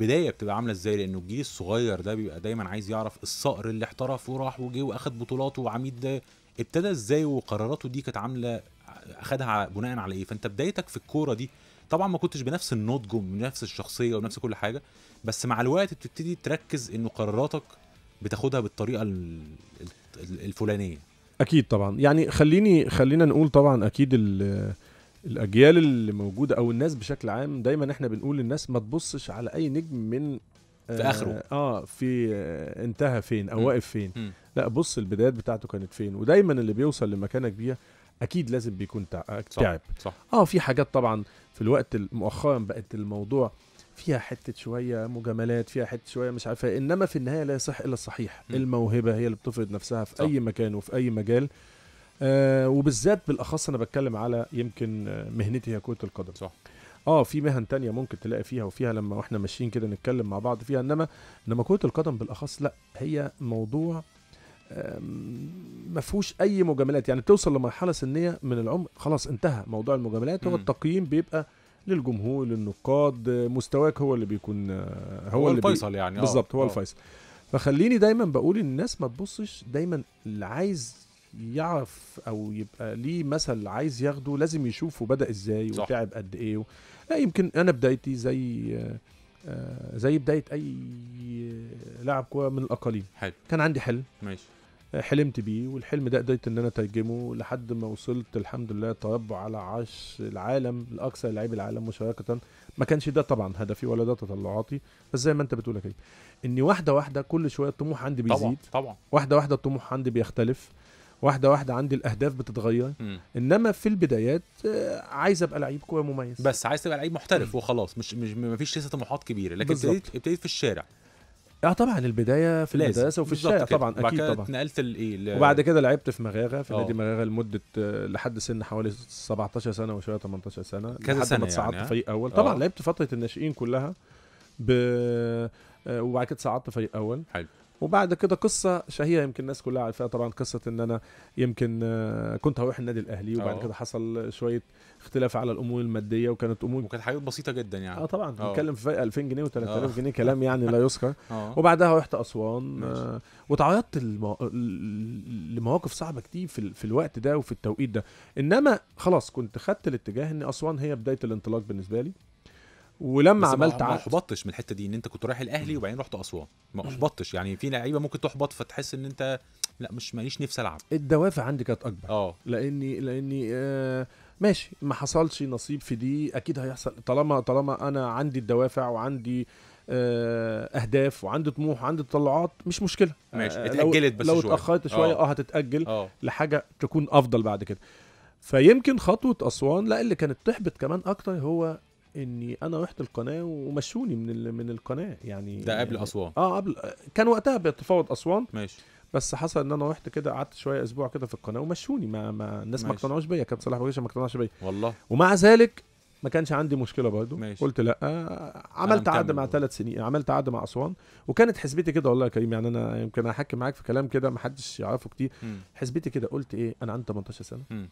بدايه بتبقى عامله ازاي لانه الجيل الصغير ده بيبقى دايما عايز يعرف الصقر اللي احترف وراح وجه واخد بطولاته وعميد ده ابتدى ازاي وقراراته دي كانت عامله اخدها بناء على ايه فانت بدايتك في الكوره دي طبعا ما كنتش بنفس النضج ونفس الشخصيه ونفس كل حاجه بس مع الوقت بتبتدي تركز انه قراراتك بتاخدها بالطريقه الفلانيه اكيد طبعا يعني خليني خلينا نقول طبعا اكيد ال الاجيال اللي موجوده او الناس بشكل عام دايما احنا بنقول للناس ما تبصش على اي نجم من آه، في اخره اه في آه انتهى فين او واقف فين م. لا بص البدايات بتاعته كانت فين ودايما اللي بيوصل لمكانه كبيره اكيد لازم بيكون آه، تعب صح. صح. اه في حاجات طبعا في الوقت مؤخرا بقت الموضوع فيها حته شويه مجاملات فيها حته شويه مش عارفه إيه، انما في النهايه لا يصح الا الصحيح م. الموهبه هي اللي بتفرض نفسها في صح. اي مكان وفي اي مجال آه، وبالذات بالاخص انا بتكلم على يمكن آه، مهنتي هي كره القدم صح اه في مهن تانية ممكن تلاقي فيها وفيها لما واحنا ماشيين كده نتكلم مع بعض فيها انما انما كره القدم بالاخص لا هي موضوع ما فيهوش اي مجاملات يعني توصل لمرحله سنيه من العمر خلاص انتهى موضوع المجاملات هو التقييم بيبقى للجمهور للنقاد مستواك هو اللي بيكون آه، هو, هو اللي الفيصل بي... يعني بالظبط هو أوه. الفيصل فخليني دايما بقول الناس ما تبصش دايما اللي عايز يعرف او يبقى ليه مثل عايز ياخده لازم يشوفه بدا ازاي وتعب قد ايه و... لا يمكن انا بدايتي زي آه، زي بدايه اي لاعب كوره من الاقاليم حلو كان عندي حلم ماشي آه، حلمت بيه والحلم ده قدرت ان انا اترجمه لحد ما وصلت الحمد لله تربع على عرش العالم لاكثر لعيب العالم مشاركه ما كانش ده طبعا هدفي ولا ده تطلعاتي بس زي ما انت بتقول يا كريم اني واحده واحده كل شويه الطموح عندي بيزيد طبعا طبعا واحده واحده الطموح عندي بيختلف واحده واحده عندي الاهداف بتتغير م. انما في البدايات آه، عايز ابقى لعيب كوره مميز بس عايز تبقى لعيب محترف وخلاص مش مش مفيش لسه طموحات كبيره لكن ابتديت ابتديت في الشارع اه طبعا البدايه في لازم. المدرسه وفي الشارع طبعا اكيد كده طبعا نقلت الايه وبعد كده لعبت في مغاغه في أوه. نادي آه. مغاغه لمده آه، لحد سن حوالي 17 سنه وشويه 18 سنه كذا سنه ما اتصعدت يعني فريق اول طبعا أوه. لعبت فتره الناشئين كلها ب وبعد كده صعدت فريق اول حلو وبعد كده قصه شهيره يمكن الناس كلها عارفاها طبعا قصه ان انا يمكن آه، كنت هروح النادي الاهلي وبعد أوه. كده حصل شويه اختلاف على الامور الماديه وكانت امور وكانت حاجات بسيطه جدا يعني اه طبعا آه. بنتكلم في 2000 جنيه و3000 آه. جنيه كلام يعني لا يذكر وبعدها رحت اسوان وتعرضت لمواقف صعبه كتير في, في الوقت ده وفي التوقيت ده انما خلاص كنت خدت الاتجاه ان اسوان هي بدايه الانطلاق بالنسبه لي ولما عملت ما احبطتش من الحته دي ان انت كنت رايح الاهلي وبعدين رحت اسوان ما احبطتش يعني في لعيبه ممكن تحبط فتحس ان انت لا مش ماليش نفسي العب الدوافع عندي كانت اكبر اه لاني لاني آه ماشي ما حصلش نصيب في دي اكيد هيحصل طالما طالما انا عندي الدوافع وعندي آه، اهداف وعندي طموح وعندي تطلعات مش مشكله ماشي آه، اتاجلت بس لو اتاخرت شويه اه, آه، هتتاجل أوه. لحاجه تكون افضل بعد كده فيمكن خطوه اسوان لا اللي كانت تحبط كمان اكتر هو اني انا رحت القناه ومشوني من من القناه يعني ده قبل اسوان اه قبل كان وقتها بيتفاوض اسوان ماشي بس حصل ان انا رحت كده قعدت شويه اسبوع كده في القناه ومشوني ما, ما الناس ما اقتنعوش بيا كابتن صلاح بوجيشه ما اقتنعش بيا والله ومع ذلك ما كانش عندي مشكله برضه ماشي. قلت لا عملت عقد مع ثلاث سنين عملت عقد مع اسوان وكانت حسبتي كده والله يا كريم يعني انا يمكن احكي معاك في كلام كده ما حدش يعرفه كتير حسبتي كده قلت ايه انا عندي 18 سنه م.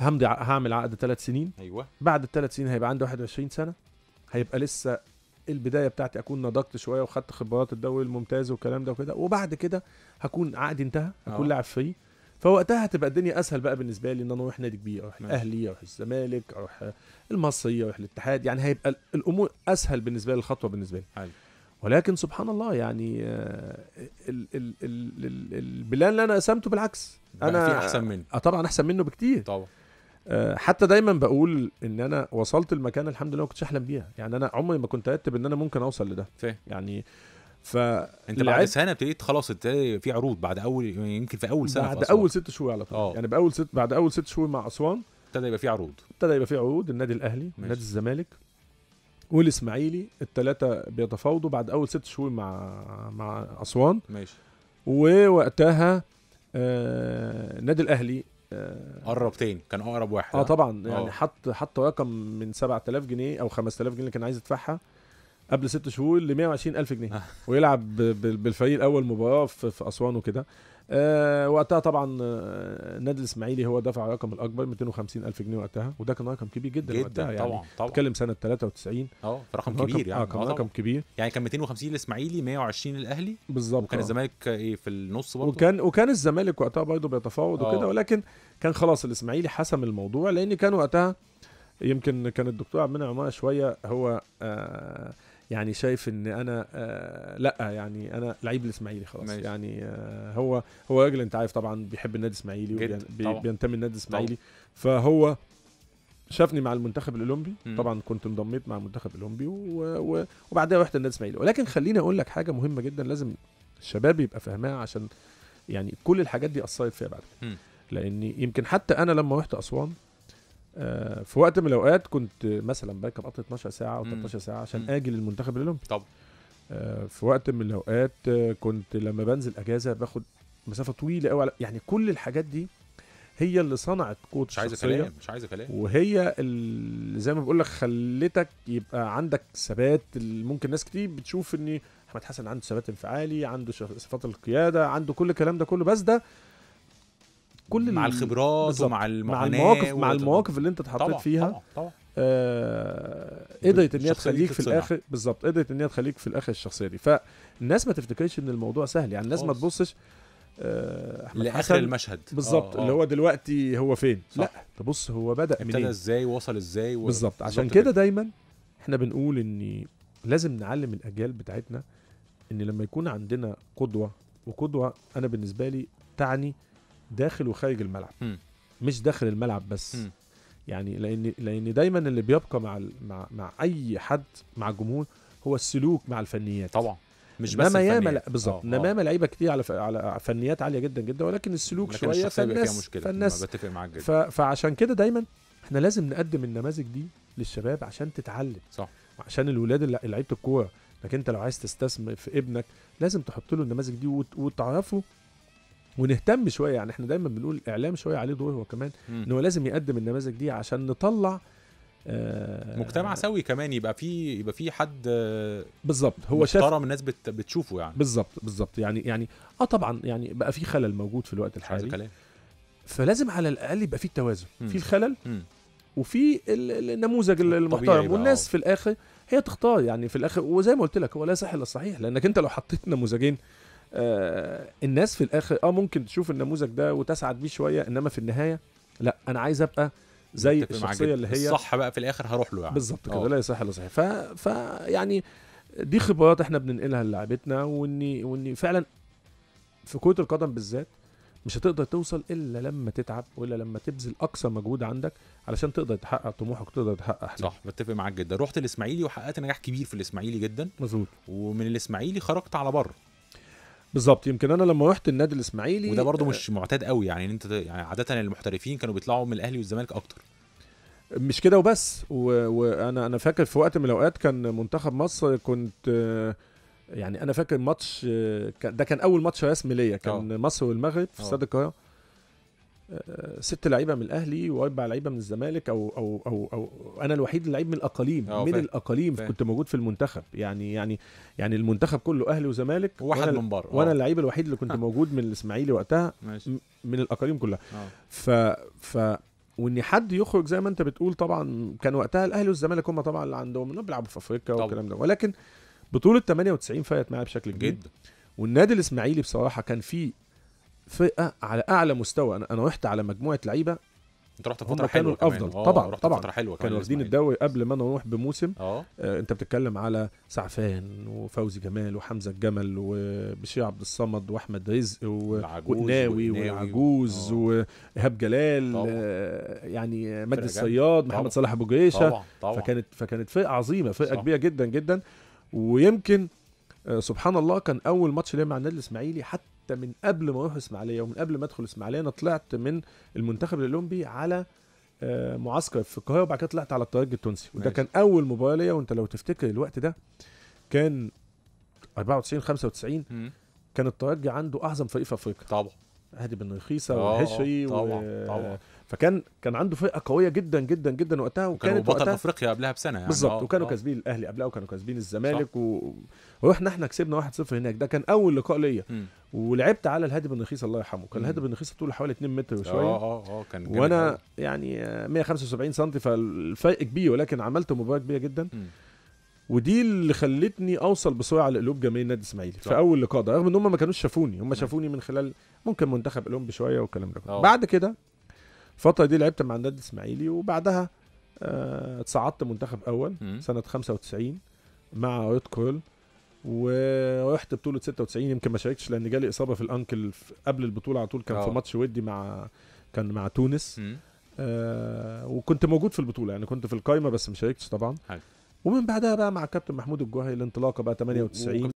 همضي هعمل عقد ثلاث سنين ايوه بعد الثلاث سنين هيبقى عندي 21 سنه هيبقى لسه البدايه بتاعتي اكون نضجت شويه وخدت خبرات الدوري الممتاز والكلام ده وكده وبعد كده هكون عقدي انتهى هكون آه. لاعب فري فوقتها هتبقى الدنيا اسهل بقى بالنسبه لي ان انا اروح نادي كبير اروح الاهلي اروح الزمالك اروح المصري اروح الاتحاد يعني هيبقى الامور اسهل بالنسبه لي الخطوه بالنسبه لي أيوة. ولكن سبحان الله يعني آه، البلان اللي انا قسمته بالعكس انا في احسن منه اه طبعا احسن منه بكتير طبعا آه، حتى دايما بقول ان انا وصلت المكان الحمد لله ما كنتش احلم بيها يعني انا عمري ما كنت ارتب ان انا ممكن اوصل لده فيه. يعني ف انت بعد سنه ابتديت خلاص في عروض بعد اول يمكن في اول سنه بعد اول ست شهور على طول آه. يعني باول ست بعد اول ست شهور مع اسوان ابتدى يبقى في عروض ابتدى يبقى في عروض النادي الاهلي نادي الزمالك والاسماعيلي الثلاثه بيتفاوضوا بعد اول ست شهور مع مع اسوان ماشي ووقتها آه النادي الاهلي آه، قرب تاني كان اقرب واحد اه طبعا آه. يعني أوه. حط حط رقم من 7000 جنيه او 5000 جنيه اللي كان عايز يدفعها قبل ست شهور ل 120000 جنيه آه. ويلعب بالفريق الاول مباراه في اسوان وكده آه وقتها طبعا النادي آه، الاسماعيلي هو دفع الرقم الاكبر 250 الف جنيه وقتها وده كان رقم كبير جدا, جدا وقتها يعني طبعا طبعا بتكلم سنه 93 اه رقم كبير يعني اه, اه، كان رقم كبير يعني كان 250 الاسماعيلي 120 الاهلي بالظبط وكان آه. الزمالك ايه في النص برضه وكان وكان الزمالك وقتها برضه بيتفاوض وكده ولكن كان خلاص الاسماعيلي حسم الموضوع لان كان وقتها يمكن كان الدكتور عبد المنعم شويه هو آه يعني شايف ان انا آه لا يعني انا لعيب الاسماعيلي خلاص ماشي. يعني آه هو هو راجل انت عارف طبعا بيحب النادي الاسماعيلي بينتمي للنادي الاسماعيلي فهو شافني مع المنتخب الاولمبي طبعا كنت انضميت مع المنتخب الاولمبي وبعدها رحت النادي الاسماعيلي ولكن خليني اقول لك حاجه مهمه جدا لازم الشباب يبقى فاهمها عشان يعني كل الحاجات دي اثرت فيها بعد كده لان يمكن حتى انا لما رحت اسوان آه، في وقت من الاوقات كنت مثلا بركب قطر 12 ساعه او 13 ساعه عشان اجي للمنتخب الاولمبي طب آه، في وقت من الاوقات كنت لما بنزل اجازه باخد مسافه طويله قوي يعني كل الحاجات دي هي اللي صنعت كوتش مش عايزه كلام مش عايزه كلام وهي اللي زي ما بقول لك خلتك يبقى عندك ثبات ممكن ناس كتير بتشوف ان احمد حسن عنده ثبات انفعالي عنده صفات القياده عنده كل الكلام ده كله بس ده كل مع الخبرات ومع المعاناه مع المواقف مع المواقف اللي انت اتحطيت فيها طبعا طبعا آه قدرت ان هي تخليك في الاخر بالظبط قدرت ان هي تخليك في الاخر الشخصيه دي فالناس ما تفتكرش ان الموضوع سهل يعني الناس ما تبصش آه لاخر المشهد بالظبط آه، آه. اللي هو دلوقتي هو فين صح. لا تبص هو بدا منين ابتدى ازاي وصل ازاي بالظبط عشان كده دايما احنا بنقول ان لازم نعلم الاجيال بتاعتنا ان لما يكون عندنا قدوه وقدوه انا بالنسبه لي تعني داخل وخارج الملعب م. مش داخل الملعب بس م. يعني لان لان دايما اللي بيبقى مع مع مع اي حد مع الجمهور هو السلوك مع الفنيات طبعا مش بس انما ياما بالظبط آه، آه. انما لعيبه كتير على ف... على فنيات عاليه جدا جدا ولكن السلوك لكن شويه فالناس فالناس بتفق معاك جدا ف... فعشان كده دايما احنا لازم نقدم النماذج دي للشباب عشان تتعلم صح عشان الولاد اللي لعيبه الكوره انك انت لو عايز تستثمر في ابنك لازم تحط له النماذج دي وتعرفه ونهتم شويه يعني احنا دايما بنقول الاعلام شويه عليه دور هو كمان ان هو لازم يقدم النماذج دي عشان نطلع آه مجتمع سوي كمان يبقى في يبقى في حد آه بالظبط هو شاف محترم الناس بت بتشوفه يعني بالظبط بالظبط يعني يعني اه طبعا يعني بقى في خلل موجود في الوقت الحالي كلام. فلازم على الاقل يبقى في التوازن في الخلل وفي النموذج المحترم والناس آه. في الاخر هي تختار يعني في الاخر وزي ما قلت لك هو لا سهل الصحيح لانك انت لو حطيت نموذجين آه الناس في الاخر اه ممكن تشوف النموذج ده وتسعد بيه شويه انما في النهايه لا انا عايز ابقى زي الشخصيه اللي هي الصح بقى في الاخر هروح له يعني بالظبط كده آه. لا يصح الا صحيح ف... ف يعني دي خبرات احنا بننقلها للاعبتنا واني واني فعلا في كره القدم بالذات مش هتقدر توصل الا لما تتعب والا لما تبذل اقصى مجهود عندك علشان تقدر تحقق طموحك وتقدر تحقق احلامك صح بتفق معاك جدا رحت الاسماعيلي وحققت نجاح كبير في الاسماعيلي جدا مظبوط ومن الاسماعيلي خرجت على بره بالظبط يمكن انا لما رحت النادي الاسماعيلي وده برضه آه، مش معتاد قوي يعني انت يعني عاده المحترفين كانوا بيطلعوا من الاهلي والزمالك اكتر مش كده وبس وانا انا فاكر في وقت من الاوقات كان منتخب مصر كنت يعني انا فاكر ماتش آه، ده كان اول ماتش رسمي ليا كان أوه. مصر والمغرب في آه. استاد القاهره ست لعيبه من الاهلي واربع لعيبه من الزمالك او او او او انا الوحيد لعيب من الاقاليم آه، من الاقاليم كنت موجود في المنتخب يعني يعني يعني المنتخب كله اهلي وزمالك واحد من بره وانا آه. اللعيب الوحيد اللي كنت موجود من الاسماعيلي وقتها ماشي. من الاقاليم كلها آه. ف ف وان حد يخرج زي ما انت بتقول طبعا كان وقتها الاهلي والزمالك هم طبعا اللي عندهم اللي بيلعبوا في افريقيا والكلام ده ولكن بطوله 98 فايت معايا بشكل كبير جدا والنادي الاسماعيلي بصراحه كان فيه فئه على اعلى مستوى انا انا رحت على مجموعه لعيبه انت رحت فتره حلوه الافضل كمان. آه، طبعا رحت طبعا فتره حلوه كانوا واخدين الدوري قبل ما انا اروح بموسم آه. آه انت بتتكلم على سعفان وفوزي جمال وحمزه الجمل وبشير عبد الصمد واحمد رزق وقناوي وعجوز آه. وايهاب جلال طبعًا. يعني مجد الصياد محمد صلاح ابو جريشه طبعا. طبعا. فكانت فكانت فئه عظيمه فئه كبيره جدا جدا ويمكن سبحان الله كان اول ماتش ليا مع النادي الاسماعيلي حتى حتى من قبل ما اروح اسماعيليه ومن قبل ما ادخل اسماعيليه انا طلعت من المنتخب الاولمبي على آه، معسكر في القاهره وبعد كده طلعت على الترجي التونسي وده كان اول مباراه ليا وانت لو تفتكر الوقت ده كان 94 95 كان الترجي عنده اعظم فريق في افريقيا طبعا هادي بن رخيصه آه، والهشري آه، طبعا و... طبعا فكان كان عنده فرقه قويه جدا جدا جدا وقتها وكانت بطل وقتها افريقيا قبلها بسنه يعني بالظبط آه، وكانوا كاسبين الاهلي قبلها وكانوا كاسبين الزمالك و... ورحنا احنا كسبنا 1-0 هناك ده كان اول لقاء ليا ولعبت على الهادي بن رخيصه الله يرحمه كان الهادي بن رخيصه طوله حوالي 2 متر وشويه اه اه كان وانا يعني 175 سم فالفرق كبير ولكن عملت مباراه كبيره جدا مم. ودي اللي خلتني اوصل بسرعه على قلوب جماهير النادي الاسماعيلي في اول لقاء ده رغم ان هم ما كانوش شافوني هم شافوني من خلال ممكن منتخب الام بشويه والكلام ده آه. بعد كده الفتره دي لعبت مع النادي الاسماعيلي وبعدها آه اتصعدت منتخب اول م. سنه 95 مع ريد كول ورحت بطوله 96 يمكن ما شاركتش لان جالي اصابه في الانكل قبل البطوله على طول كان أوه. في آه. ماتش ودي مع كان مع تونس آه وكنت موجود في البطوله يعني كنت في القايمه بس ما شاركتش طبعا حاجة. ومن بعدها بقى مع كابتن محمود الجوهري الانطلاقه بقى 98